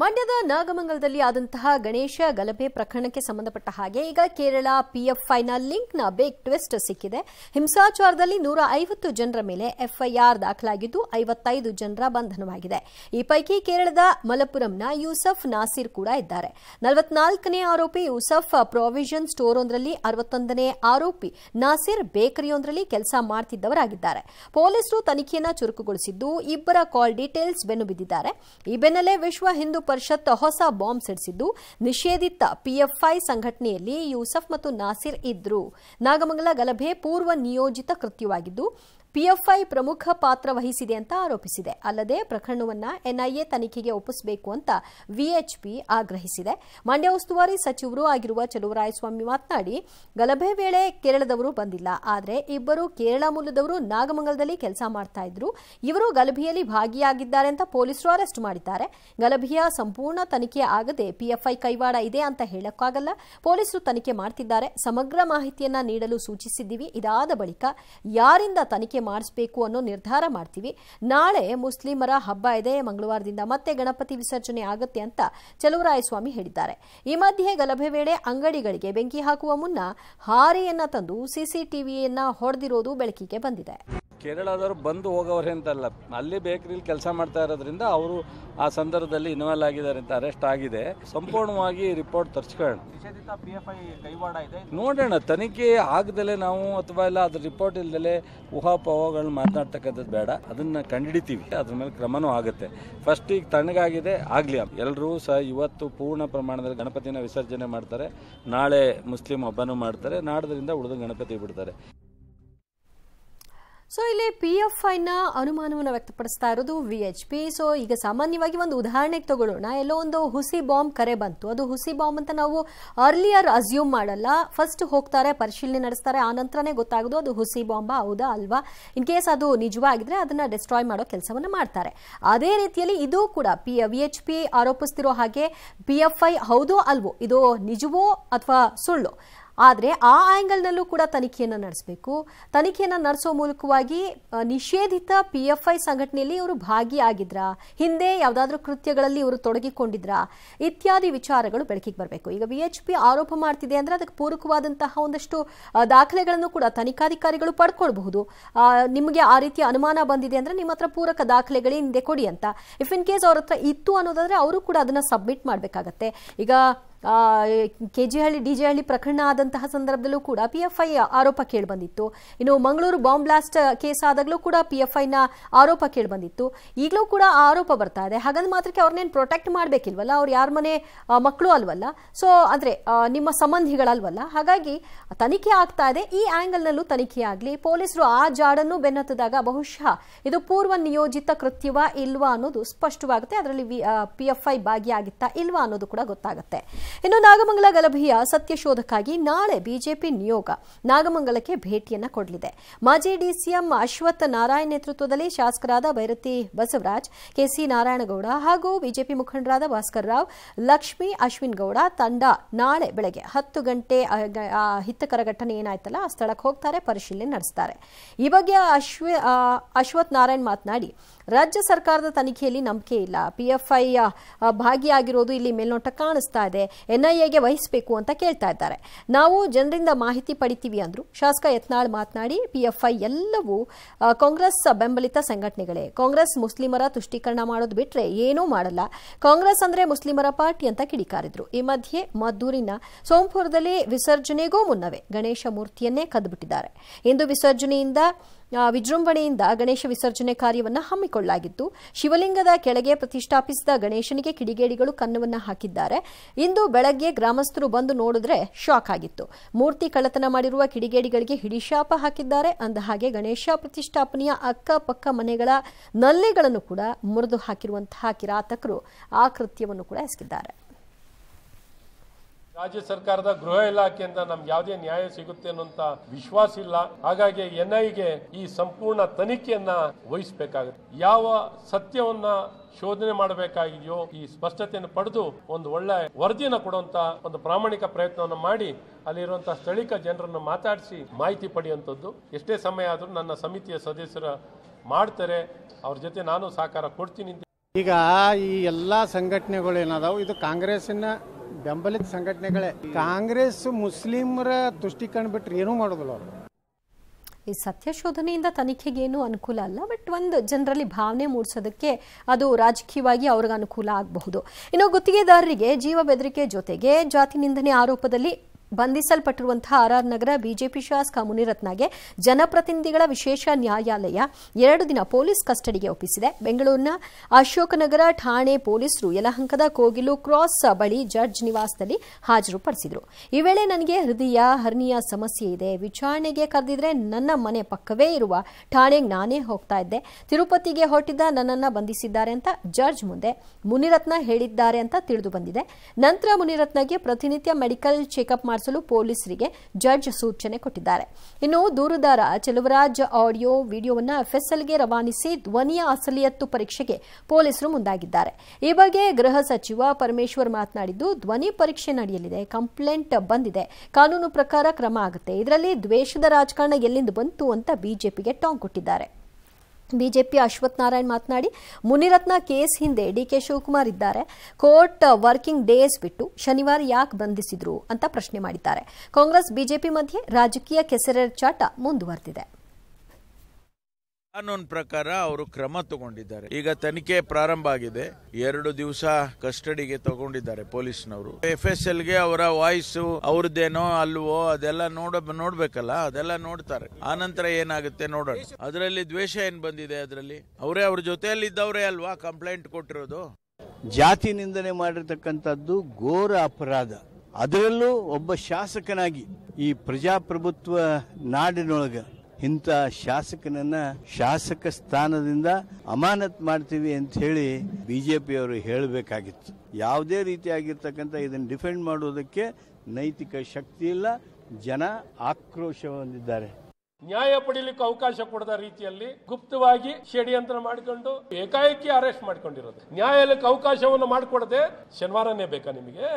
ಮಂಡ್ಯದ ನಾಗಮಂಗಲದಲ್ಲಿ ಆದಂತಹ ಗಣೇಶ ಗಲಭೆ ಪ್ರಕರಣಕ್ಕೆ ಸಂಬಂಧಪಟ್ಟ ಹಾಗೆ ಈಗ ಕೇರಳ ಪಿಎಫ್ಐನ ಲಿಂಕ್ನ ಬೇಗ್ ಟ್ವಿಸ್ಟ್ ಸಿಕ್ಕಿದೆ ಹಿಂಸಾಚಾರದಲ್ಲಿ ನೂರ ಐವತ್ತು ಜನರ ಮೇಲೆ ಎಫ್ಐಆರ್ ದಾಖಲಾಗಿದ್ದು ಐವತ್ತೈದು ಜನರ ಬಂಧನವಾಗಿದೆ ಈ ಪೈಕಿ ಕೇರಳದ ಮಲಪುರಂನ ಯೂಸಫ್ ನಾಸಿರ್ ಕೂಡ ಇದ್ದಾರೆ ನಲವತ್ನಾಲ್ಕನೇ ಆರೋಪಿ ಯೂಸಫ್ ಪ್ರಾವಿಷನ್ ಒಂದರಲ್ಲಿ ಅರವತ್ತೊಂದನೇ ಆರೋಪಿ ನಾಸಿರ್ ಬೇಕರಿಯೊಂದರಲ್ಲಿ ಕೆಲಸ ಮಾಡುತ್ತಿದ್ದವರಾಗಿದ್ದಾರೆ ಪೊಲೀಸರು ತನಿಖೆಯನ್ನು ಚುರುಕುಗೊಳಿಸಿದ್ದು ಇಬ್ಬರ ಕಾಲ್ ಡೀಟೇಲ್ಸ್ ಬೆನ್ನು ಬಿದ್ದಿದ್ದಾರೆ ಈ ಬೆನ್ನಲ್ಲೇ ವಿಶ್ವ ಹಿಂದೂ ಪರಿಷತ್ ಹೊಸ ಬಾಂಬ್ ಸಿಡಿಸಿದ್ದು ನಿಷೇಧಿತ ಪಿಎಫ್ಐ ಸಂಘಟನೆಯಲ್ಲಿ ಯೂಸಫ್ ಮತ್ತು ನಾಸಿರ್ ಇದ್ರು ನಾಗಮಂಗಲ ಗಲಭೆ ಪೂರ್ವ ನಿಯೋಜಿತ ಕೃತ್ಯವಾಗಿದ್ದು ಪಿಎಫ್ಐ ಪ್ರಮುಖ ಪಾತ್ರ ವಹಿಸಿದೆ ಅಂತ ಆರೋಪಿಸಿದೆ ಅಲ್ಲದೆ ಪ್ರಕರಣವನ್ನು ಎನ್ಐಎ ತನಿಖೆಗೆ ಒಪ್ಪಿಸಬೇಕು ಅಂತ ವಿಎಚ್ಪಿ ಆಗ್ರಹಿಸಿದೆ ಮಂಡ್ಯ ಉಸ್ತುವಾರಿ ಸಚಿವರು ಆಗಿರುವ ಚಲುವರಾಯಸ್ವಾಮಿ ಮಾತನಾಡಿ ಗಲಭೆ ವೇಳೆ ಕೇರಳದವರು ಬಂದಿಲ್ಲ ಆದರೆ ಇಬ್ಬರು ಕೇರಳ ಮೂಲದವರು ನಾಗಮಂಗಲದಲ್ಲಿ ಕೆಲಸ ಮಾಡ್ತಾ ಇದ್ರು ಇವರು ಗಲಭೆಯಲ್ಲಿ ಭಾಗಿಯಾಗಿದ್ದಾರೆ ಅಂತ ಪೊಲೀಸರು ಅರೆಸ್ಟ್ ಮಾಡಿದ್ದಾರೆ ಗಲಭೆಯ ಸಂಪೂರ್ಣ ತನಿಖೆ ಆಗದೆ ಪಿಎಫ್ಐ ಕೈವಾಡ ಇದೆ ಅಂತ ಹೇಳಕ್ಕಾಗಲ್ಲ ಪೊಲೀಸರು ತನಿಖೆ ಮಾಡ್ತಿದ್ದಾರೆ ಸಮಗ್ರ ಮಾಹಿತಿಯನ್ನ ನೀಡಲು ಸೂಚಿಸಿದ್ದೀವಿ ಇದಾದ ಬಳಿಕ ಯಾರಿಂದ ತನಿಖೆ ಮಾಡಿಸಬೇಕು ಅನ್ನೋ ನಿರ್ಧಾರ ಮಾಡ್ತೀವಿ ನಾಳೆ ಮುಸ್ಲಿಮರ ಹಬ್ಬ ಇದೆ ಮಂಗಳವಾರದಿಂದ ಮತ್ತೆ ಗಣಪತಿ ವಿಸರ್ಜನೆ ಆಗುತ್ತೆ ಅಂತ ಚಲುವರಾಯಸ್ವಾಮಿ ಹೇಳಿದ್ದಾರೆ ಈ ಮಧ್ಯೆ ಗಲಭೆ ವೇಳೆ ಅಂಗಡಿಗಳಿಗೆ ಬೆಂಕಿ ಹಾಕುವ ಮುನ್ನ ಹಾರಿಯನ್ನ ತಂದು ಸಿಸಿಟಿವಿಯನ್ನ ಹೊಡೆದಿರೋದು ಬೆಳಕಿಗೆ ಬಂದಿದೆ ಕೇರಳದವರು ಬಂದು ಹೋಗೋವ್ರೆ ಅಂತಲ್ಲ ಅಲ್ಲಿ ಬೇಕರಿಲಿ ಕೆಲಸ ಮಾಡ್ತಾ ಇರೋದ್ರಿಂದ ಅವರು ಆ ಸಂದರ್ಭದಲ್ಲಿ ಇನ್ವಾಲ್ವ್ ಆಗಿದ್ದಾರೆ ಅಂತ ಅರೆಸ್ಟ್ ಆಗಿದೆ ಸಂಪೂರ್ಣವಾಗಿ ರಿಪೋರ್ಟ್ ತರ್ಸ್ಕೊಳ್ಳೋಣ ನೋಡೋಣ ತನಿಖೆ ಆಗದಲ್ಲೇ ನಾವು ಅಥವಾ ಇಲ್ಲ ಅದ್ರ ರಿಪೋರ್ಟ್ ಇಲ್ದಲೆ ಊಹಾಪೋಹಗಳನ್ನ ಮಾತನಾಡ್ತಕ್ಕಂಥದ್ದು ಬೇಡ ಅದನ್ನ ಕಂಡಿಡಿತೀವಿ ಅದ್ರ ಮೇಲೆ ಕ್ರಮನೂ ಆಗುತ್ತೆ ಫಸ್ಟ್ ಈಗ ತಣ್ಣಗಾಗಿದೆ ಆಗಲಿ ಎಲ್ಲರೂ ಸಹ ಇವತ್ತು ಪೂರ್ಣ ಪ್ರಮಾಣದಲ್ಲಿ ಗಣಪತಿನ ವಿಸರ್ಜನೆ ಮಾಡ್ತಾರೆ ನಾಳೆ ಮುಸ್ಲಿಂ ಹಬ್ಬನೂ ಮಾಡ್ತಾರೆ ನಾಡದ್ರಿಂದ ಉಳಿದ ಗಣಪತಿ ಬಿಡ್ತಾರೆ ಸೊ ಇಲ್ಲಿ ಪಿ ಎಫ್ ಐನ ಅನುಮಾನವನ್ನು ವ್ಯಕ್ತಪಡಿಸ್ತಾ ಇರೋದು ವಿ ಎಚ್ ಪಿ ಸೊ ಈಗ ಸಾಮಾನ್ಯವಾಗಿ ಒಂದು ಉದಾಹರಣೆಗೆ ತಗೊಳ್ಳೋಣ ಎಲ್ಲೋ ಒಂದು ಹುಸಿ ಬಾಂಬ್ ಕರೆ ಬಂತು ಅದು ಹುಸಿ ಬಾಂಬ್ ಅಂತ ನಾವು ಅರ್ಲಿಯರ್ ಅಸ್ಯೂಮ್ ಮಾಡಲ್ಲ ಫಸ್ಟ್ ಹೋಗ್ತಾರೆ ಪರಿಶೀಲನೆ ನಡೆಸ್ತಾರೆ ಆ ನಂತರನೇ ಗೊತ್ತಾಗೋದು ಅದು ಹುಸಿ ಬಾಂಬ್ ಹೌದಾ ಅಲ್ವಾ ಇನ್ ಕೇಸ್ ಅದು ನಿಜವಾಗಿದ್ರೆ ಅದನ್ನ ಡಿಸ್ಟ್ರಾಯ್ ಮಾಡೋ ಕೆಲಸವನ್ನು ಮಾಡ್ತಾರೆ ಅದೇ ರೀತಿಯಲ್ಲಿ ಇದು ಕೂಡ ಪಿ ವಿ ಎಚ್ ಪಿ ಆರೋಪಿಸ್ತಿರೋ ಹಾಗೆ ಪಿ ಎಫ್ ಐ ಹೌದೋ ಅಲ್ವೋ ಇದು ನಿಜವೋ ಅಥವಾ ಸುಳ್ಳು ಆದರೆ ಆ ಆ್ಯಂಗಲ್ನಲ್ಲೂ ಕೂಡ ತನಿಖೆಯನ್ನು ನಡೆಸಬೇಕು ತನಿಖೆಯನ್ನು ನಡೆಸೋ ಮೂಲಕವಾಗಿ ನಿಷೇಧಿತ ಪಿ ಎಫ್ ಐ ಸಂಘಟನೆಯಲ್ಲಿ ಇವರು ಭಾಗಿಯಾಗಿದ್ರ ಹಿಂದೆ ಯಾವುದಾದ್ರೂ ಕೃತ್ಯಗಳಲ್ಲಿ ಇವರು ತೊಡಗಿಕೊಂಡಿದ್ರ ಇತ್ಯಾದಿ ವಿಚಾರಗಳು ಬೆಳಕಿಗೆ ಬರಬೇಕು ಈಗ ವಿ ಎಚ್ ಪಿ ಆರೋಪ ಮಾಡ್ತಿದೆ ಅಂದರೆ ಅದಕ್ಕೆ ಪೂರಕವಾದಂತಹ ಒಂದಷ್ಟು ದಾಖಲೆಗಳನ್ನು ಕೂಡ ತನಿಖಾಧಿಕಾರಿಗಳು ಪಡ್ಕೊಳ್ಬಹುದು ನಿಮಗೆ ಆ ರೀತಿಯ ಅನುಮಾನ ಬಂದಿದೆ ಅಂದರೆ ನಿಮ್ಮ ಹತ್ರ ಪೂರಕ ದಾಖಲೆಗಳೇ ಹಿಂದೆ ಕೊಡಿ ಅಂತ ಇಫ್ ಇನ್ ಕೇಸ್ ಅವ್ರ ಹತ್ರ ಇತ್ತು ಅನ್ನೋದಾದರೆ ಅವರು ಕೂಡ ಅದನ್ನು ಸಬ್ಮಿಟ್ ಮಾಡಬೇಕಾಗತ್ತೆ ಈಗ ಕೆ ಜಿ ಹಳ್ಳಿ ಡಿ ಜೆ ಹಳ್ಳಿ ಪ್ರಕರಣ ಆದಂತಹ ಸಂದರ್ಭದಲ್ಲೂ ಕೂಡ ಪಿ ಎಫ್ ಐ ಆರೋಪ ಕೇಳಿಬಂದಿತ್ತು ಇನ್ನು ಮಂಗಳೂರು ಬಾಂಬ್ ಬ್ಲಾಸ್ಟ್ ಕೇಸ್ ಆದಾಗಲೂ ಕೂಡ ಪಿ ಎಫ್ ಐನ ಆರೋಪ ಕೇಳಿಬಂದಿತ್ತು ಈಗಲೂ ಕೂಡ ಆರೋಪ ಬರ್ತಾ ಇದೆ ಹಾಗಂದ ಮಾತ್ರಕ್ಕೆ ಅವ್ರನ್ನೇನು ಪ್ರೊಟೆಕ್ಟ್ ಮಾಡಬೇಕಿಲ್ವಲ್ಲ ಅವ್ರು ಯಾರ ಮನೆ ಮಕ್ಕಳು ಅಲ್ವಲ್ಲ ಸೊ ಅಂದರೆ ನಿಮ್ಮ ಸಂಬಂಧಿಗಳಲ್ವಲ್ಲ ಹಾಗಾಗಿ ತನಿಖೆ ಆಗ್ತಾ ಇದೆ ಈ ಆ್ಯಂಗಲ್ನಲ್ಲೂ ತನಿಖೆ ಆಗಲಿ ಪೊಲೀಸರು ಆ ಜಾಡನ್ನು ಬೆನ್ನತ್ತದಾಗ ಬಹುಶಃ ಇದು ಪೂರ್ವ ನಿಯೋಜಿತ ಕೃತ್ಯವ ಇಲ್ವಾ ಅನ್ನೋದು ಸ್ಪಷ್ಟವಾಗುತ್ತೆ ಅದರಲ್ಲಿ ಪಿ ಎಫ್ ಐ ಭಾಗಿಯಾಗಿತ್ತಾ ಇಲ್ವಾ ಅನ್ನೋದು ಕೂಡ ಗೊತ್ತಾಗುತ್ತೆ ಇನ್ನು ನಾಗಮಂಗಲ ಗಲಭೆಯ ಸತ್ಯಶೋಧಕ್ಕಾಗಿ ನಾಳೆ ಬಿಜೆಪಿ ನಿಯೋಗ ನಾಗಮಂಗಲಕ್ಕೆ ಭೇಟಿಯನ್ನ ಕೊಡಲಿದೆ ಮಾಜಿ ಡಿಸಿಎಂ ಅಶ್ವಥ್ ನಾರಾಯಣ್ ನೇತೃತ್ವದಲ್ಲಿ ಶಾಸಕರಾದ ಭೈರತಿ ಬಸವರಾಜ್ ಕೆಸಿ ನಾರಾಯಣಗೌಡ ಹಾಗೂ ಬಿಜೆಪಿ ಮುಖಂಡರಾದ ಭಾಸ್ಕರ್ ರಾವ್ ಲಕ್ಷ್ಮಿ ಅಶ್ವಿನ್ ಗೌಡ ತಂಡ ನಾಳೆ ಬೆಳಗ್ಗೆ ಹತ್ತು ಗಂಟೆ ಹಿತಕರ ಘಟನೆ ಏನಾಯ್ತಲ್ಲ ಆ ಸ್ಥಳಕ್ಕೆ ಹೋಗ್ತಾರೆ ಪರಿಶೀಲನೆ ನಡೆಸ್ತಾರೆ ಈ ಬಗ್ಗೆ ಅಶ್ವಿ ಅಶ್ವಥ್ ನಾರಾಯಣ್ ಮಾತನಾಡಿ ರಾಜ್ಯ ಸರ್ಕಾರದ ತನಿಖೆಯಲ್ಲಿ ನಂಬಿಕೆ ಇಲ್ಲ ಪಿಎಫ್ಐ ಭಾಗಿಯಾಗಿರೋದು ಇಲ್ಲಿ ಮೇಲ್ನೋಟ ಕಾಣಿಸ್ತಾ ಇದೆ ಎನ್ಐಎಗೆ ವಹಿಸಬೇಕು ಅಂತ ಕೇಳ್ತಾ ಇದ್ದಾರೆ ನಾವು ಜನರಿಂದ ಮಾಹಿತಿ ಪಡಿತೀವಿ ಅಂದರು ಶಾಸಕ ಯತ್ನಾಳ್ ಮಾತನಾಡಿ ಪಿಎಫ್ಐ ಎಲ್ಲವೂ ಕಾಂಗ್ರೆಸ್ ಬೆಂಬಲಿತ ಸಂಘಟನೆಗಳೇ ಕಾಂಗ್ರೆಸ್ ಮುಸ್ಲಿಮರ ತುಷ್ಟೀಕರಣ ಮಾಡೋದು ಬಿಟ್ಟರೆ ಏನೂ ಮಾಡಲ್ಲ ಕಾಂಗ್ರೆಸ್ ಅಂದರೆ ಮುಸ್ಲಿಮರ ಪಾರ್ಟಿ ಅಂತ ಕಿಡಿಕಾರಿದ್ರು ಈ ಮಧ್ಯೆ ಮದ್ದೂರಿನ ಸೋಂಪುರದಲ್ಲಿ ವಿಸರ್ಜನೆಗೂ ಮುನ್ನವೇ ಗಣೇಶ ಮೂರ್ತಿಯನ್ನೇ ಕದ್ದುಬಿಟ್ಟಿದ್ದಾರೆ ಇಂದು ವಿಸರ್ಜನೆಯಿಂದ ವಿಜೃಂಭಣೆಯಿಂದ ಗಣೇಶ ವಿಸರ್ಜನೆ ಕಾರ್ಯವನ್ನು ಹಮ್ಮಿಕೊಳ್ಳಲಾಗಿತ್ತು ಶಿವಲಿಂಗದ ಕೆಳಗೆ ಪ್ರತಿಷ್ಠಾಪಿಸಿದ ಗಣೇಶನಿಗೆ ಕಿಡಿಗೇಡಿಗಳು ಕನ್ನವನ್ನು ಹಾಕಿದ್ದಾರೆ ಇಂದು ಬೆಳಗ್ಗೆ ಗ್ರಾಮಸ್ಥರು ಬಂದು ನೋಡಿದ್ರೆ ಶಾಕ್ ಆಗಿತ್ತು ಮೂರ್ತಿ ಕಳ್ಳತನ ಮಾಡಿರುವ ಕಿಡಿಗೇಡಿಗಳಿಗೆ ಹಿಡಿಶಾಪ ಹಾಕಿದ್ದಾರೆ ಅಂದ ಹಾಗೆ ಗಣೇಶ ಪ್ರತಿಷ್ಠಾಪನೆಯ ಅಕ್ಕಪಕ್ಕ ಮನೆಗಳ ನಲ್ಲಿಗಳನ್ನು ಕೂಡ ಮುರಿದು ಹಾಕಿರುವಂತಹ ಕಿರಾತಕರು ಆ ಕೃತ್ಯವನ್ನು ಕೂಡ ಎಸಗಿದ್ದಾರೆ ರಾಜ್ಯ ಸರ್ಕಾರದ ಗೃಹ ಇಲಾಖೆಯಿಂದ ನಮ್ಗೆ ಯಾವುದೇ ನ್ಯಾಯ ಸಿಗುತ್ತೆ ಅನ್ನುವಂತ ವಿಶ್ವಾಸ ಇಲ್ಲ ಹಾಗಾಗಿ ಎನ್ಐಗೆ ಈ ಸಂಪೂರ್ಣ ತನಿಖೆಯನ್ನ ವಹಿಸಬೇಕಾಗುತ್ತೆ ಯಾವ ಸತ್ಯವನ್ನ ಶೋಧನೆ ಮಾಡಬೇಕಾಗಿದೆಯೋ ಈ ಸ್ಪಷ್ಟತೆಯನ್ನು ಪಡೆದು ಒಂದು ಒಳ್ಳೆ ವರದಿಯನ್ನು ಕೊಡುವಂತ ಒಂದು ಪ್ರಾಮಾಣಿಕ ಪ್ರಯತ್ನವನ್ನು ಮಾಡಿ ಅಲ್ಲಿರುವಂತಹ ಸ್ಥಳೀಯ ಜನರನ್ನು ಮಾತಾಡಿಸಿ ಮಾಹಿತಿ ಪಡೆಯುವಂಥದ್ದು ಎಷ್ಟೇ ಸಮಯ ಆದರೂ ನನ್ನ ಸಮಿತಿಯ ಸದಸ್ಯರ ಮಾಡ್ತಾರೆ ಅವ್ರ ಜೊತೆ ನಾನು ಸಹಕಾರ ಕೊಡ್ತೀನಿ ಈಗ ಈ ಎಲ್ಲ ಸಂಘಟನೆಗಳು ಏನದಾವು ಇದು ಕಾಂಗ್ರೆಸ್ನ ಬೆಂಬಲಿತ ಸಂಘಟನೆಗಳೇ ಕಾಂಗ್ರೆಸ್ ಮುಸ್ಲಿಮರ ತುಷ್ಟೀಕರಣ ಬಿಟ್ಟರೆ ಏನೂ ಮಾಡೋದಿಲ್ಲ ಅವರು ಈ ಸತ್ಯ ಶೋಧನೆಯಿಂದ ತನಿಖೆಗೆ ಅನುಕೂಲ ಅಲ್ಲ ಬಟ್ ಒಂದು ಜನರಲ್ಲಿ ಭಾವನೆ ಮೂಡಿಸೋದಕ್ಕೆ ಅದು ರಾಜಕೀಯವಾಗಿ ಅವ್ರಿಗೆ ಅನುಕೂಲ ಆಗಬಹುದು ಇನ್ನು ಗುತ್ತಿಗೆದಾರರಿಗೆ ಜೀವ ಬೆದರಿಕೆ ಜೊತೆಗೆ ಜಾತಿ ನಿಂದನೆ ಆರೋಪದಲ್ಲಿ ಬಂಧಿಸಲ್ಪಟ್ಟಿರುವಂತಹ ಆರ್ ಆರ್ ನಗರ ಬಿಜೆಪಿ ಶಾಸಕ ಮುನಿರತ್ನಗೆ ಜನಪ್ರತಿನಿಧಿಗಳ ವಿಶೇಷ ನ್ಯಾಯಾಲಯ ಎರಡು ದಿನ ಪೊಲೀಸ್ ಕಸ್ಟಡಿಗೆ ಒಪ್ಪಿಸಿದೆ ಬೆಂಗಳೂರಿನ ಅಶೋಕನಗರ ಠಾಣೆ ಪೊಲೀಸರು ಯಲಹಂಕದ ಕೋಗಿಲು ಕ್ರಾಸ್ ಬಳಿ ಜಡ್ಜ್ ನಿವಾಸದಲ್ಲಿ ಹಾಜರುಪಡಿಸಿದರು ಈ ವೇಳೆ ನನಗೆ ಹೃದಯ ಹರ್ನಿಯ ಸಮಸ್ಯೆ ಇದೆ ವಿಚಾರಣೆಗೆ ಕರೆದಿದ್ರೆ ನನ್ನ ಮನೆ ಪಕ್ಕವೇ ಇರುವ ಠಾಣೆಗೆ ನಾನೇ ಹೋಗ್ತಾ ಇದ್ದೆ ತಿರುಪತಿಗೆ ಹೊರಟಿದ್ದ ನನ್ನನ್ನು ಬಂಧಿಸಿದ್ದಾರೆ ಅಂತ ಜಡ್ಜ್ ಮುಂದೆ ಮುನಿರತ್ನ ಹೇಳಿದ್ದಾರೆ ಅಂತ ತಿಳಿದು ಬಂದಿದೆ ನಂತರ ಮುನಿರತ್ನಗೆ ಪ್ರತಿನಿತ್ಯ ಮೆಡಿಕಲ್ ಚೆಕ್ಅಪ್ ನಡೆಸಲು ಪೊಲೀಸರಿಗೆ ಜಡ್ಜ್ ಸೂಚನೆ ಕೊಟ್ಟಿದ್ದಾರೆ ಇನ್ನು ದೂರುದಾರ ಚೆಲುವರಾಜ್ ಆಡಿಯೋ ವಿಡಿಯೋವನ್ನು ಎಫ್ಎಸ್ಎಲ್ಗೆ ರವಾನಿಸಿ ಧ್ವನಿಯ ಅಸಲಿಯತ್ತು ಪರೀಕ್ಷೆಗೆ ಪೊಲೀಸರು ಮುಂದಾಗಿದ್ದಾರೆ ಈ ಬಗ್ಗೆ ಗೃಹ ಸಚಿವ ಪರಮೇಶ್ವರ್ ಮಾತನಾಡಿದ್ದು ಧ್ವನಿ ಪರೀಕ್ಷೆ ನಡೆಯಲಿದೆ ಕಂಪ್ಲೇಂಟ್ ಬಂದಿದೆ ಕಾನೂನು ಪ್ರಕಾರ ಕ್ರಮ ಆಗುತ್ತೆ ಇದರಲ್ಲಿ ದ್ವೇಷದ ರಾಜಕಾರಣ ಎಲ್ಲಿಂದ ಬಂತು ಅಂತ ಬಿಜೆಪಿಗೆ ಟಾಂಗ್ ಕೊಟ್ಟಿದ್ದಾರೆ ಬಿಜೆಪಿ ಅಶ್ವಥ್ ನಾರಾಯಣ್ ಮಾತನಾಡಿ ಮುನಿರತ್ನ ಕೇಸ್ ಹಿಂದೆ ಕೆ ಶಿವಕುಮಾರ್ ಇದ್ದಾರೆ ಕೋರ್ಟ್ uh, ವರ್ಕಿಂಗ್ ಡೇಸ್ ಬಿಟ್ಟು ಶನಿವಾರ ಯಾಕೆ ಬಂಧಿಸಿದ್ರು ಅಂತ ಪ್ರಶ್ನೆ ಮಾಡಿದ್ದಾರೆ ಕಾಂಗ್ರೆಸ್ ಬಿಜೆಪಿ ಮಧ್ಯೆ ರಾಜಕೀಯ ಚಾಟ ಮುಂದುವರೆದಿದೆ ಕಾನೂನು ಪ್ರಕಾರ ಅವರು ಕ್ರಮ ತಗೊಂಡಿದ್ದಾರೆ ಈಗ ತನಿಖೆ ಪ್ರಾರಂಭ ಆಗಿದೆ ಎರಡು ದಿವಸ ಕಸ್ಟಡಿಗೆ ತಗೊಂಡಿದ್ದಾರೆ ಪೊಲೀಸ್ನವರು ಎಫ್ ಎಸ್ ಎಲ್ ಗೆ ಅವರ ವಾಯ್ಸ್ ಅವ್ರದ್ದೇನೋ ಅಲ್ವೋ ಅದೆಲ್ಲ ನೋಡ ನೋಡ್ಬೇಕಲ್ಲ ಅದೆಲ್ಲ ನೋಡ್ತಾರೆ ಆನಂತರ ಏನಾಗುತ್ತೆ ನೋಡೋಣ ಅದರಲ್ಲಿ ದ್ವೇಷ ಏನ್ ಬಂದಿದೆ ಅದರಲ್ಲಿ ಅವರೇ ಅವ್ರ ಜೊತೆಯಲ್ಲಿ ಇದ್ದವರೇ ಅಲ್ವಾ ಕಂಪ್ಲೇಂಟ್ ಕೊಟ್ಟಿರೋದು ಜಾತಿ ನಿಂದನೆ ಮಾಡಿರ್ತಕ್ಕಂಥದ್ದು ಘೋರ ಅಪರಾಧ ಅದರಲ್ಲೂ ಒಬ್ಬ ಶಾಸಕನಾಗಿ ಈ ಪ್ರಜಾಪ್ರಭುತ್ವ ನಾಡಿನೊಳಗೆ ಇಂಥ ಶಾಸಕನನ್ನ ಶಾಸಕ ಸ್ಥಾನದಿಂದ ಅಮಾನತ್ ಮಾಡ್ತೀವಿ ಅಂತ ಹೇಳಿ ಬಿಜೆಪಿಯವರು ಹೇಳಬೇಕಾಗಿತ್ತು ಯಾವುದೇ ರೀತಿಯಾಗಿರ್ತಕ್ಕಂಥ ಇದನ್ನು ಡಿಫೆಂಡ್ ಮಾಡುವುದಕ್ಕೆ ನೈತಿಕ ಶಕ್ತಿ ಇಲ್ಲ ಜನ ಆಕ್ರೋಶ ಹೊಂದಿದ್ದಾರೆ ನ್ಯಾಯ ಪಡೀಲಿಕ್ಕೆ ಅವಕಾಶ ಕೊಡದ ರೀತಿಯಲ್ಲಿ ಗುಪ್ತವಾಗಿ ಷಡ್ಯಂತ್ರ ಮಾಡಿಕೊಂಡು ಏಕಾಏಕಿ ಅರೆಸ್ಟ್ ಮಾಡ್ಕೊಂಡಿರೋದು ನ್ಯಾಯಾಲಯಕ್ಕೆ ಅವಕಾಶವನ್ನು ಮಾಡಿಕೊಡದೆ ಶನಿವಾರನೇ ಬೇಕಾ ನಿಮಗೆ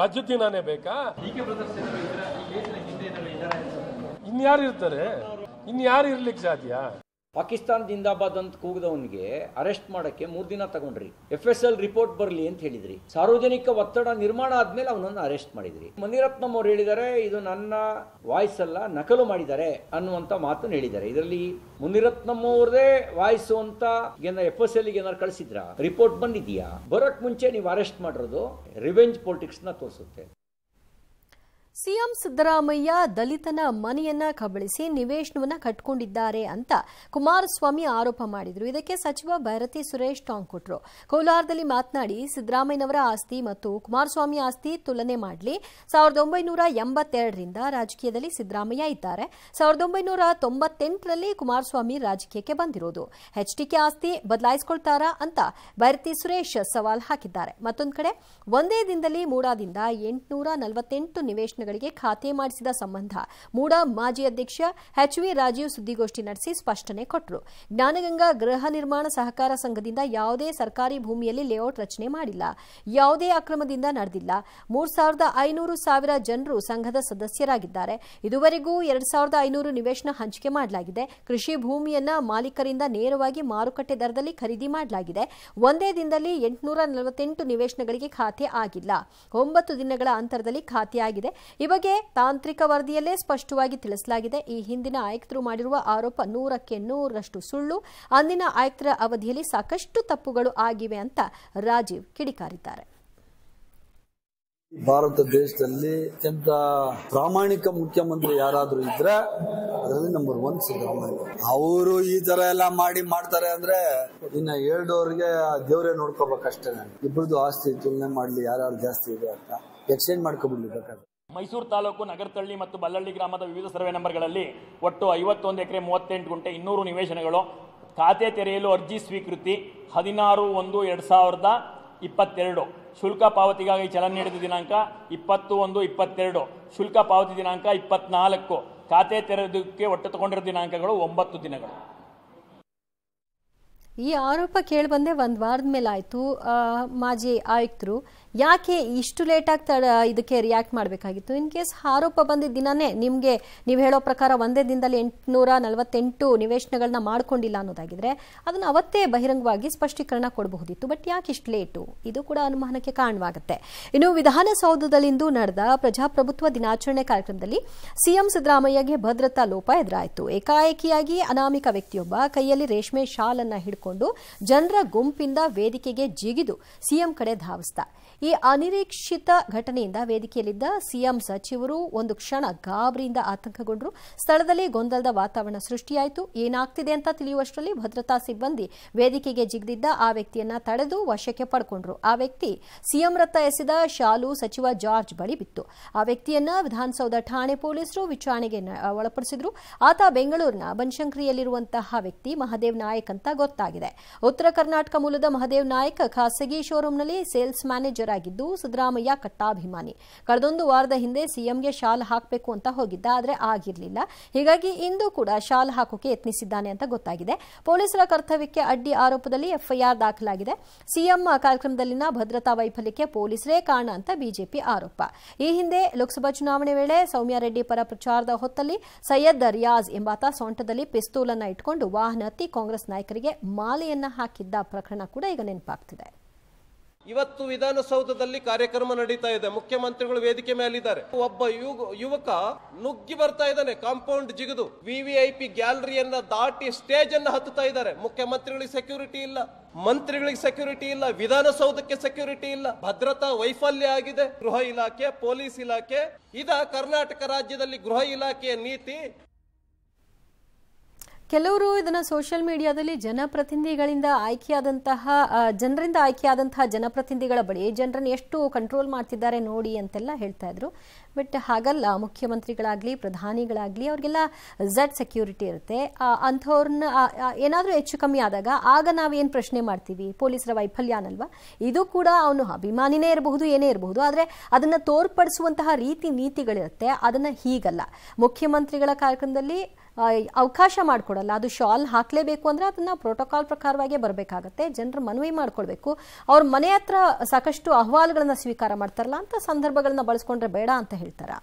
ರಾಜ್ಯ ದಿನನೇ ಬೇಕಾ ಇನ್ಯಾರು ಇರ್ತಾರೆ ಇನ್ಯಾರು ಇರ್ಲಿಕ್ಕೆ ಸಾಧ್ಯ ಪಾಕಿಸ್ತಾನ ಜಿಂದಾಬಾದ್ ಅಂತ ಕೂಗದವನಿಗೆ ಅರೆಸ್ಟ್ ಮಾಡಕ್ಕೆ ಮೂರು ದಿನ ತಗೊಂಡ್ರಿ ಎಫ್ ಎಸ್ ಎಲ್ ರಿಪೋರ್ಟ್ ಬರಲಿ ಅಂತ ಹೇಳಿದ್ರಿ ಸಾರ್ವಜನಿಕ ಒತ್ತಡ ನಿರ್ಮಾಣ ಆದ್ಮೇಲೆ ಅವನನ್ನು ಅರೆಸ್ಟ್ ಮಾಡಿದ್ರಿ ಮುನಿರತ್ನಂ ಅವ್ರು ಹೇಳಿದರೆ ಇದು ನನ್ನ ವಾಯ್ಸ್ ಅಲ್ಲ ನಕಲು ಮಾಡಿದ್ದಾರೆ ಅನ್ನುವಂಥ ಮಾತನ್ನು ಹೇಳಿದ್ದಾರೆ ಇದರಲ್ಲಿ ಮುನಿರತ್ನಂ ಅವ್ರದೇ ವಾಯ್ಸು ಅಂತ ಎಫ್ ಎಸ್ ಎಲ್ ಏನಾರು ಕಳಿಸಿದ್ರ ರಿಪೋರ್ಟ್ ಬಂದಿದ್ಯಾ ಬರೋಕ್ ಮುಂಚೆ ನೀವು ಅರೆಸ್ಟ್ ಮಾಡಿರೋದು ರಿವೆಂಜ್ ಪೊಲಿಟಿಕ್ಸ್ ನ ತೋರಿಸುತ್ತೆ ಸಿಎಂ ಸಿದ್ದರಾಮಯ್ಯ ದಲಿತನ ಮನೆಯನ್ನ ಕಬಳಿಸಿ ನಿವೇಶನವನ್ನ ಕಟ್ಕೊಂಡಿದ್ದಾರೆ ಅಂತ ಕುಮಾರಸ್ವಾಮಿ ಆರೋಪ ಮಾಡಿದರು ಇದಕ್ಕೆ ಸಚಿವ ಭೈರತಿ ಸುರೇಶ್ ಟಾಂಗ್ ಕೊಟ್ಟರು ಕೋಲಾರದಲ್ಲಿ ಮಾತನಾಡಿ ಸಿದ್ದರಾಮಯ್ಯನವರ ಆಸ್ತಿ ಮತ್ತು ಕುಮಾರಸ್ವಾಮಿ ಆಸ್ತಿ ತುಲನೆ ಮಾಡಲಿ ಸಾವಿರದ ಒಂಬೈನೂರ ಎಂಬತ್ತೆರಡರಿಂದ ರಾಜಕೀಯದಲ್ಲಿ ಸಿದ್ದರಾಮಯ್ಯ ಇದ್ದಾರೆ ಸಾವಿರದ ಒಂಬೈನೂರ ತೊಂಬತ್ತೆಂಟರಲ್ಲಿ ಕುಮಾರಸ್ವಾಮಿ ರಾಜಕೀಯಕ್ಕೆ ಬಂದಿರೋದು ಹೆಚ್ಡಿಕೆ ಆಸ್ತಿ ಬದಲಾಯಿಸಿಕೊಳ್ತಾರಾ ಅಂತ ಭೈರತಿ ಸುರೇಶ್ ಸವಾಲ್ ಹಾಕಿದ್ದಾರೆ ಮತ್ತೊಂದು ಕಡೆ ಒಂದೇ ದಿನದಲ್ಲಿ ಮೂಡಾದಿಂದ ಎಂಟುನೂರ ನಲವತ್ತೆಂಟು ನಿವೇಶನಗಳು ಖಾತೆ ಮಾಡಿಸಿದ ಸಂಬಂಧ ಮೂಡ ಮಾಜಿ ಅಧ್ಯಕ್ಷ ಎಚ್ ವಿ ರಾಜೀವ್ ಸುದ್ದಿಗೋಷ್ಠಿ ನಡೆಸಿ ಸ್ಪಷ್ಟನೆ ಕೊಟ್ಟರು ಜ್ಞಾನಗಂಗಾ ಗೃಹ ನಿರ್ಮಾಣ ಸಹಕಾರ ಸಂಘದಿಂದ ಯಾವುದೇ ಸರ್ಕಾರಿ ಭೂಮಿಯಲ್ಲಿ ಲೇಔಟ್ ರಚನೆ ಮಾಡಿಲ್ಲ ಯಾವುದೇ ಅಕ್ರಮದಿಂದ ನಡೆದಿಲ್ಲ ಮೂರು ಐನೂರು ಸಾವಿರ ಜನರು ಸಂಘದ ಸದಸ್ಯರಾಗಿದ್ದಾರೆ ಇದುವರೆಗೂ ಎರಡು ಸಾವಿರದ ಐನೂರು ನಿವೇಶನ ಹಂಚಿಕೆ ಮಾಡಲಾಗಿದೆ ಕೃಷಿ ಭೂಮಿಯನ್ನ ಮಾಲೀಕರಿಂದ ನೇರವಾಗಿ ಮಾರುಕಟ್ಟೆ ದರದಲ್ಲಿ ಖರೀದಿ ಮಾಡಲಾಗಿದೆ ಒಂದೇ ದಿನದಲ್ಲಿ ಎಂಟುನೂರ ನಲವತ್ತೆಂಟು ನಿವೇಶನಗಳಿಗೆ ಖಾತೆ ಆಗಿಲ್ಲ ಒಂಬತ್ತು ದಿನಗಳ ಅಂತರದಲ್ಲಿ ಖಾತೆಯಾಗಿದೆ ಈ ಬಗ್ಗೆ ತಾಂತ್ರಿಕ ವರದಿಯಲ್ಲೇ ಸ್ಪಷ್ಟವಾಗಿ ತಿಳಿಸಲಾಗಿದೆ ಈ ಹಿಂದಿನ ಆಯುಕ್ತರು ಮಾಡಿರುವ ಆರೋಪ ನೂರಕ್ಕೆ ನೂರರಷ್ಟು ಸುಳ್ಳು ಅಂದಿನ ಆಯುಕ್ತರ ಅವಧಿಯಲ್ಲಿ ಸಾಕಷ್ಟು ತಪ್ಪುಗಳು ಆಗಿವೆ ಅಂತ ರಾಜೀವ್ ಕಿಡಿಕಾರಿದ್ದಾರೆ ಭಾರತ ದೇಶದಲ್ಲಿ ಅತ್ಯಂತ ಪ್ರಾಮಾಣಿಕ ಮುಖ್ಯಮಂತ್ರಿ ಯಾರಾದ್ರೂ ಇದ್ರೆ ಅದರಲ್ಲಿ ನಂಬರ್ ಒನ್ ಸಿದ್ದರಾಮಯ್ಯ ಅವರು ಈ ತರ ಎಲ್ಲ ಮಾಡಿ ಮಾಡ್ತಾರೆ ಅಂದ್ರೆ ಇನ್ನ ಹೇಳ್ದವ್ರಿಗೆ ದೇವರೇ ನೋಡ್ಕೋಬೇಕಷ್ಟೇ ಇಬ್ಬರದು ಆಸ್ತಿ ತುಲನೆ ಮಾಡ್ಲಿ ಯಾರ್ಯಾರು ಜಾಸ್ತಿ ಇದೆ ಅಂತ ಎಕ್ಸ್ಚೇಂಜ್ ಮಾಡ್ಕೊಬಿಡ್ಲಿ ಬೇಕಾದ್ರೆ ಮೈಸೂರು ತಾಲೂಕು ನಗರತಳ್ಳಿ ಮತ್ತು ಬಲ್ಲಳ್ಳಿ ಗ್ರಾಮದ ವಿವಿಧ ಸರ್ವೆ ನಂಬರ್ಗಳಲ್ಲಿ ಒಟ್ಟು ಐವತ್ತೊಂದು ಎಕರೆ ಮೂವತ್ತೆಂಟು ಗುಂಟೆ ಇನ್ನೂರು ನಿವೇಶನಗಳು ಖಾತೆ ತೆರೆಯಲು ಅರ್ಜಿ ಸ್ವೀಕೃತಿ ಹದಿನಾರು ಒಂದು ಎರಡು ಸಾವಿರದ ಇಪ್ಪತ್ತೆರಡು ಶುಲ್ಕ ಪಾವತಿಗಾಗಿ ಚಲನ್ ನೀಡಿದ ದಿನಾಂಕ ಇಪ್ಪತ್ತು ಒಂದು ಇಪ್ಪತ್ತೆರಡು ಶುಲ್ಕ ಪಾವತಿ ದಿನಾಂಕ ಇಪ್ಪತ್ನಾಲ್ಕು ಖಾತೆ ತೆರೆದಕ್ಕೆ ಒಟ್ಟು ತಗೊಂಡಿರೋ ದಿನಾಂಕಗಳು ಒಂಬತ್ತು ದಿನಗಳು ಈ ಆರೋಪ ಕೇಳಿಬಂದೆ ಒಂದು ವಾರದ ಮೇಲೆ ಆಯಿತು ಮಾಜಿ ಆಯುಕ್ತರು ಯಾಕೆ ಇಷ್ಟು ಲೇಟಾಗಿ ತಡ ಇದಕ್ಕೆ ರಿಯಾಕ್ಟ್ ಮಾಡಬೇಕಾಗಿತ್ತು ಇನ್ ಕೇಸ್ ಆರೋಪ ಬಂದಿದ್ದ ದಿನನೇ ನಿಮಗೆ ನೀವು ಹೇಳೋ ಪ್ರಕಾರ ಒಂದೇ ದಿನದಲ್ಲಿ ಎಂಟುನೂರ ನಲವತ್ತೆಂಟು ನಿವೇಶನಗಳನ್ನ ಮಾಡ್ಕೊಂಡಿಲ್ಲ ಅನ್ನೋದಾಗಿದ್ರೆ ಅದನ್ನು ಅವತ್ತೇ ಬಹಿರಂಗವಾಗಿ ಸ್ಪಷ್ಟೀಕರಣ ಕೊಡಬಹುದಿತ್ತು ಬಟ್ ಯಾಕೆ ಇಷ್ಟು ಲೇಟು ಇದು ಕೂಡ ಅನುಮಾನಕ್ಕೆ ಕಾರಣವಾಗುತ್ತೆ ಇನ್ನು ವಿಧಾನಸೌಧದಲ್ಲಿಂದು ನಡೆದ ಪ್ರಜಾಪ್ರಭುತ್ವ ದಿನಾಚರಣೆ ಕಾರ್ಯಕ್ರಮದಲ್ಲಿ ಸಿಎಂ ಸಿದ್ದರಾಮಯ್ಯಗೆ ಭದ್ರತಾ ಲೋಪ ಎದುರಾಯಿತು ಏಕಾಏಕಿಯಾಗಿ ಅನಾಮಿಕ ವ್ಯಕ್ತಿಯೊಬ್ಬ ಕೈಯಲ್ಲಿ ರೇಷ್ಮೆ ಶಾಲನ್ನು ಹಿಡ್ಕೊಂಡು ಜನರ ಗುಂಪಿಂದ ವೇದಿಕೆಗೆ ಜಿಗಿದು ಸಿಎಂ ಕಡೆ ಧಾವಿಸ್ತಾ ಈ ಅನಿರೀಕ್ಷಿತ ಘಟನೆಯಿಂದ ವೇದಿಕೆಯಲ್ಲಿದ್ದ ಸಿಎಂ ಸಚಿವರು ಒಂದು ಕ್ಷಣ ಗಾಬರಿಯಿಂದ ಆತಂಕಗೊಂಡರು ಸ್ಥಳದಲ್ಲಿ ಗೊಂದಲದ ವಾತಾವರಣ ಸೃಷ್ಟಿಯಾಯಿತು ಏನಾಗ್ತಿದೆ ಅಂತ ತಿಳಿಯುವಷ್ಟರಲ್ಲಿ ಭದ್ರತಾ ಸಿಬ್ಬಂದಿ ವೇದಿಕೆಗೆ ಜಿಗಿದಿದ್ದ ಆ ವ್ಯಕ್ತಿಯನ್ನ ತಡೆದು ವಶಕ್ಕೆ ಪಡ್ಕೊಂಡ್ರು ಆ ವ್ಯಕ್ತಿ ಸಿಎಂ ರತ್ತ ಎಸೆದ ಶಾಲು ಸಚಿವ ಜಾರ್ಜ್ ಬಳಿ ಬಿತ್ತು ಆ ವ್ಯಕ್ತಿಯನ್ನ ವಿಧಾನಸೌಧ ಠಾಣೆ ಪೊಲೀಸರು ವಿಚಾರಣೆಗೆ ಒಳಪಡಿಸಿದ್ರು ಆತ ಬೆಂಗಳೂರಿನ ಬನ್ಶಂಕರಿಯಲ್ಲಿರುವಂತಹ ವ್ಯಕ್ತಿ ಮಹದೇವ್ ನಾಯಕ್ ಅಂತ ಗೊತ್ತಾಗಿದೆ ಉತ್ತರ ಕರ್ನಾಟಕ ಮೂಲದ ಮಹದೇವ್ ನಾಯಕ್ ಖಾಸಗಿ ಶೋರೂಮ್ನಲ್ಲಿ ಸೇಲ್ಸ್ ಮ್ಯಾನೇಜರ್ ಸಚಿವರಾಗಿದ್ದು ಸಿದ್ದರಾಮಯ್ಯ ಕಟ್ಟಾಭಿಮಾನಿ ಕಳೆದೊಂದು ವಾರದ ಹಿಂದೆ ಸಿಎಂಗೆ ಶಾಲ್ ಹಾಕಬೇಕು ಅಂತ ಹೋಗಿದ್ದ ಆದರೆ ಆಗಿರಲಿಲ್ಲ ಹೀಗಾಗಿ ಇಂದು ಕೂಡ ಶಾಲ್ ಹಾಕೋಕೆ ಯತ್ನಿಸಿದ್ದಾನೆ ಅಂತ ಗೊತ್ತಾಗಿದೆ ಪೊಲೀಸರ ಕರ್ತವ್ಯಕ್ಕೆ ಅಡ್ಡಿ ಆರೋಪದಲ್ಲಿ ಎಫ್ಐಆರ್ ದಾಖಲಾಗಿದೆ ಸಿಎಂ ಕಾರ್ಯಕ್ರಮದಲ್ಲಿನ ಭದ್ರತಾ ವೈಫಲ್ಯಕ್ಕೆ ಪೊಲೀಸರೇ ಕಾರಣ ಅಂತ ಬಿಜೆಪಿ ಆರೋಪ ಈ ಹಿಂದೆ ಲೋಕಸಭಾ ಚುನಾವಣೆ ವೇಳೆ ಸೌಮ್ಯಾರೆಡ್ಡಿ ರೆಡ್ಡಿ ಪರ ಪ್ರಚಾರದ ಹೊತ್ತಲ್ಲಿ ಸೈಯದ್ ರಿಯಾಜ್ ಎಂಬಾತ ಸೊಂಟದಲ್ಲಿ ಪಿಸ್ತೂಲನ್ನು ಇಟ್ಕೊಂಡು ವಾಹನ ಹತ್ತಿ ಕಾಂಗ್ರೆಸ್ ನಾಯಕರಿಗೆ ಮಾಲೆಯನ್ನ ಹಾಕಿದ್ದ ಪ್ರಕರಣ ಕೂಡ ಈಗ ನೆನಪಾಗ್ತಿದೆ ಇವತ್ತು ವಿಧಾನಸೌಧದಲ್ಲಿ ಕಾರ್ಯಕ್ರಮ ನಡೀತಾ ಇದೆ ಮುಖ್ಯಮಂತ್ರಿಗಳು ವೇದಿಕೆ ಮೇಲಿದ್ದಾರೆ ಒಬ್ಬ ಯುವಕ ನುಗ್ಗಿ ಬರ್ತಾ ಇದ್ದಾನೆ ಕಾಂಪೌಂಡ್ ಜಿಗಿದು ವಿವಿಐಪಿ ಗ್ಯಾಲರಿಯನ್ನ ದಾಟಿ ಸ್ಟೇಜ್ ಅನ್ನ ಹತ್ತುತ್ತಾ ಇದ್ದಾರೆ ಮುಖ್ಯಮಂತ್ರಿಗಳಿಗೆ ಸೆಕ್ಯೂರಿಟಿ ಇಲ್ಲ ಮಂತ್ರಿಗಳಿಗೆ ಸೆಕ್ಯೂರಿಟಿ ಇಲ್ಲ ವಿಧಾನಸೌಧಕ್ಕೆ ಸೆಕ್ಯೂರಿಟಿ ಇಲ್ಲ ಭದ್ರತಾ ವೈಫಲ್ಯ ಆಗಿದೆ ಗೃಹ ಇಲಾಖೆ ಪೊಲೀಸ್ ಇಲಾಖೆ ಇದ ಕರ್ನಾಟಕ ರಾಜ್ಯದಲ್ಲಿ ಗೃಹ ಇಲಾಖೆಯ ನೀತಿ ಕೆಲವರು ಇದನ್ನು ಸೋಷಿಯಲ್ ಮೀಡಿಯಾದಲ್ಲಿ ಜನಪ್ರತಿನಿಧಿಗಳಿಂದ ಆಯ್ಕೆಯಾದಂತಹ ಜನರಿಂದ ಆಯ್ಕೆಯಾದಂತಹ ಜನಪ್ರತಿನಿಧಿಗಳ ಬಳಿ ಜನರನ್ನು ಎಷ್ಟು ಕಂಟ್ರೋಲ್ ಮಾಡ್ತಿದ್ದಾರೆ ನೋಡಿ ಅಂತೆಲ್ಲ ಹೇಳ್ತಾ ಇದ್ರು ಬಟ್ ಹಾಗಲ್ಲ ಮುಖ್ಯಮಂತ್ರಿಗಳಾಗಲಿ ಪ್ರಧಾನಿಗಳಾಗಲಿ ಅವ್ರಿಗೆಲ್ಲ ಝಡ್ ಸೆಕ್ಯೂರಿಟಿ ಇರುತ್ತೆ ಅಂಥವ್ರನ್ನ ಏನಾದರೂ ಹೆಚ್ಚು ಕಮ್ಮಿ ಆದಾಗ ಆಗ ನಾವೇನು ಪ್ರಶ್ನೆ ಮಾಡ್ತೀವಿ ಪೊಲೀಸರ ವೈಫಲ್ಯ ಅನಲ್ವಾ ಇದು ಕೂಡ ಅವನು ಅಭಿಮಾನಿನೇ ಇರಬಹುದು ಏನೇ ಇರಬಹುದು ಆದರೆ ಅದನ್ನು ತೋರ್ಪಡಿಸುವಂತಹ ರೀತಿ ನೀತಿಗಳಿರುತ್ತೆ ಅದನ್ನು ಹೀಗಲ್ಲ ಮುಖ್ಯಮಂತ್ರಿಗಳ ಕಾರ್ಯಕ್ರಮದಲ್ಲಿ ಅವಕಾಶ ಮಾಡಿಕೊಡಲ್ಲ ಅದು ಶಾಲ್ ಹಾಕಲೇಬೇಕು ಅಂದರೆ ಅದನ್ನು ಪ್ರೋಟೋಕಾಲ್ ಪ್ರಕಾರವಾಗಿ ಬರಬೇಕಾಗತ್ತೆ ಜನರು ಮನವಿ ಮಾಡ್ಕೊಳ್ಬೇಕು ಅವ್ರ ಮನೆ ಹತ್ರ ಸಾಕಷ್ಟು ಅಹವಾಲುಗಳನ್ನು ಸ್ವೀಕಾರ ಮಾಡ್ತಾರಲ್ಲ ಅಂತ ಸಂದರ್ಭಗಳನ್ನ ಬಳಸ್ಕೊಂಡ್ರೆ ಬೇಡ ಅಂತ ಹೇಳ್ತಾರೆ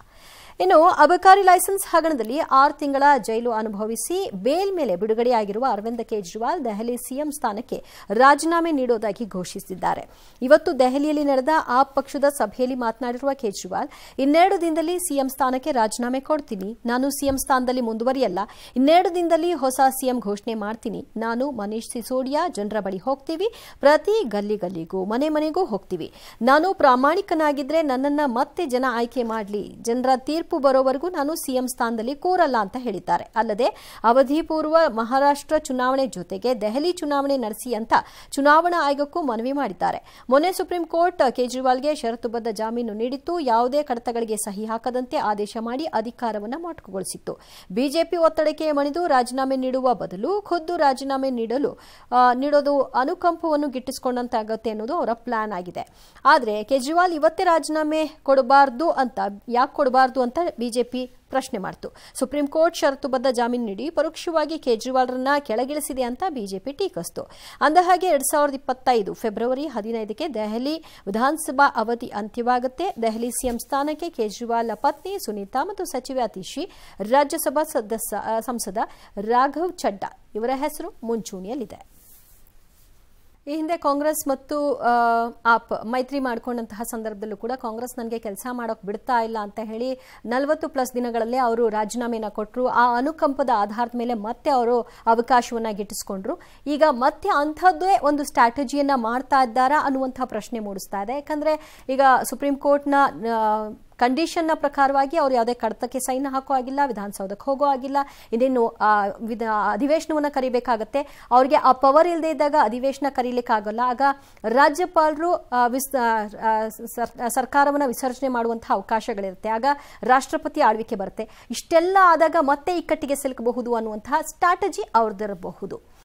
ಇನ್ನು ಅಬಕಾರಿ ಲೈಸೆನ್ಸ್ ಹಗರಣದಲ್ಲಿ ಆರು ತಿಂಗಳ ಜೈಲು ಅನುಭವಿಸಿ ಬೇಲ್ ಮೇಲೆ ಬಿಡುಗಡೆಯಾಗಿರುವ ಅರವಿಂದ ಕೇಜ್ರಿವಾಲ್ ದೆಹಲಿ ಸಿಎಂ ಸ್ಥಾನಕ್ಕೆ ರಾಜೀನಾಮೆ ನೀಡೋದಾಗಿ ಘೋಷಿಸಿದ್ದಾರೆ ಇವತ್ತು ದೆಹಲಿಯಲ್ಲಿ ನಡೆದ ಆಪ್ ಪಕ್ಷದ ಸಭೆಯಲ್ಲಿ ಮಾತನಾಡಿರುವ ಕೇಜ್ರಿವಾಲ್ ಇನ್ನೆರಡು ದಿನದಲ್ಲಿ ಸಿಎಂ ಸ್ಥಾನಕ್ಕೆ ರಾಜೀನಾಮೆ ಕೊಡ್ತೀನಿ ನಾನು ಸಿಎಂ ಸ್ಥಾನದಲ್ಲಿ ಮುಂದುವರಿಯಲ್ಲ ಇನ್ನೆರಡು ದಿನದಲ್ಲಿ ಹೊಸ ಸಿಎಂ ಘೋಷಣೆ ಮಾಡ್ತೀನಿ ನಾನು ಮನೀಶ್ ಸಿಸೋಡಿಯಾ ಜನರ ಬಳಿ ಹೋಗ್ತೀವಿ ಪ್ರತಿ ಗಲ್ಲಿ ಗಲ್ಲಿಗೂ ಮನೆ ಮನೆಗೂ ಹೋಗ್ತೀವಿ ನಾನು ಪ್ರಾಮಾಣಿಕನಾಗಿದ್ರೆ ನನ್ನನ್ನು ಮತ್ತೆ ಜನ ಆಯ್ಕೆ ಮಾಡಲಿ ಜನರ ತೀರ್ಪು ತೀರ್ಪು ಬರೋವರೆಗೂ ನಾನು ಸಿಎಂ ಸ್ಥಾನದಲ್ಲಿ ಕೋರಲ್ಲ ಅಂತ ಹೇಳಿದ್ದಾರೆ ಅಲ್ಲದೆ ಅವಧಿ ಪೂರ್ವ ಮಹಾರಾಷ್ಟ್ರ ಚುನಾವಣೆ ಜೊತೆಗೆ ದೆಹಲಿ ಚುನಾವಣೆ ನಡೆಸಿ ಅಂತ ಚುನಾವಣಾ ಆಯೋಗಕ್ಕೂ ಮನವಿ ಮಾಡಿದ್ದಾರೆ ಮೊನ್ನೆ ಸುಪ್ರೀಂ ಕೋರ್ಟ್ ಕೇಜ್ರಿವಾಲ್ಗೆ ಷರತ್ತುಬದ್ಧ ಜಾಮೀನು ನೀಡಿತ್ತು ಯಾವುದೇ ಕಡತಗಳಿಗೆ ಸಹಿ ಹಾಕದಂತೆ ಆದೇಶ ಮಾಡಿ ಅಧಿಕಾರವನ್ನು ಮೊಟಕುಗೊಳಿಸಿತ್ತು ಬಿಜೆಪಿ ಒತ್ತಡಕ್ಕೆ ಮಣಿದು ರಾಜೀನಾಮೆ ನೀಡುವ ಬದಲು ಖುದ್ದು ರಾಜೀನಾಮೆ ನೀಡಲು ನೀಡೋದು ಅನುಕಂಪವನ್ನು ಆಗುತ್ತೆ ಅನ್ನೋದು ಅವರ ಪ್ಲಾನ್ ಆಗಿದೆ ಆದರೆ ಕೇಜ್ರಿವಾಲ್ ಇವತ್ತೇ ರಾಜೀನಾಮೆ ಕೊಡಬಾರದು ಅಂತ ಯಾಕೆ ಕೊಡಬಾರದು ಅಂತ ಬಿಜೆಪಿ ಪ್ರಶ್ನೆ ಮಾಡಿತು ಸುಪ್ರೀಂ ಕೋರ್ಟ್ ಷರತ್ತುಬದ್ಧ ಜಾಮೀನು ನೀಡಿ ಪರೋಕ್ಷವಾಗಿ ಕೇಜ್ರಿವಾಲ್ರನ್ನ ಕೆಳಗಿಳಿಸಿದೆ ಅಂತ ಬಿಜೆಪಿ ಟೀಕಿಸಿತು ಅಂದಹಾಗೆ ಎರಡ್ ಸಾವಿರದ ಇಪ್ಪತ್ತೈದು ಫೆಬ್ರವರಿ ಹದಿನೈದಕ್ಕೆ ದೆಹಲಿ ವಿಧಾನಸಭಾ ಅವಧಿ ಅಂತ್ಯವಾಗುತ್ತೆ ದೆಹಲಿ ಸಿಎಂ ಸ್ಥಾನಕ್ಕೆ ಕೇಜ್ರಿವಾಲ್ ಪತ್ನಿ ಸುನೀತಾ ಮತ್ತು ಸಚಿವೆ ಅತಿಶಿ ರಾಜ್ಯಸಭಾ ಸದಸ್ಯ ಸಂಸದ ರಾಘವ್ ಚಡ್ಡಾ ಇವರ ಹೆಸರು ಮುಂಚೂಣಿಯಲ್ಲಿದೆ ಈ ಹಿಂದೆ ಕಾಂಗ್ರೆಸ್ ಮತ್ತು ಆಪ್ ಮೈತ್ರಿ ಮಾಡ್ಕೊಂಡಂತಹ ಸಂದರ್ಭದಲ್ಲೂ ಕೂಡ ಕಾಂಗ್ರೆಸ್ ನನಗೆ ಕೆಲಸ ಮಾಡೋಕೆ ಬಿಡ್ತಾ ಇಲ್ಲ ಅಂತ ಹೇಳಿ ನಲವತ್ತು ಪ್ಲಸ್ ದಿನಗಳಲ್ಲಿ ಅವರು ರಾಜೀನಾಮೆನ ಕೊಟ್ಟರು ಆ ಅನುಕಂಪದ ಆಧಾರದ ಮೇಲೆ ಮತ್ತೆ ಅವರು ಅವಕಾಶವನ್ನು ಗಿಟ್ಟಿಸ್ಕೊಂಡ್ರು ಈಗ ಮತ್ತೆ ಅಂಥದ್ದೇ ಒಂದು ಸ್ಟ್ರಾಟಜಿಯನ್ನು ಮಾಡ್ತಾ ಇದ್ದಾರಾ ಅನ್ನುವಂಥ ಪ್ರಶ್ನೆ ಮೂಡಿಸ್ತಾ ಇದೆ ಯಾಕಂದರೆ ಈಗ ಸುಪ್ರೀಂ ಕೋರ್ಟ್ನ ಕಂಡೀಷನ್ ನ ಪ್ರಕಾರವಾಗಿ ಅವರು ಯಾವುದೇ ಕಡತಕ್ಕೆ ಸೈನ್ ಹಾಕೋ ಆಗಿಲ್ಲ ವಿಧಾನಸೌಧಕ್ಕೆ ಹೋಗೋ ಆಗಿಲ್ಲ ಇನ್ನೇನು ಅಧಿವೇಶನವನ್ನು ಕರಿಬೇಕಾಗತ್ತೆ ಅವರಿಗೆ ಆ ಪವರ್ ಇಲ್ಲದೆ ಇದ್ದಾಗ ಅಧಿವೇಶನ ಕರೀಲಿಕ್ಕೆ ಆಗೋಲ್ಲ ಆಗ ರಾಜ್ಯಪಾಲರು ಸರ್ಕಾರವನ್ನ ಸರ್ಕಾರವನ್ನು ವಿಸರ್ಜನೆ ಮಾಡುವಂತಹ ಅವಕಾಶಗಳಿರುತ್ತೆ ಆಗ ರಾಷ್ಟ್ರಪತಿ ಆಳ್ವಿಕೆ ಬರುತ್ತೆ ಇಷ್ಟೆಲ್ಲ ಆದಾಗ ಮತ್ತೆ ಇಕ್ಕಟ್ಟಿಗೆ ಸಿಲುಕಬಹುದು ಅನ್ನುವಂತಹ ಸ್ಟ್ರಾಟಜಿ ಅವ್ರದ್ದಿರಬಹುದು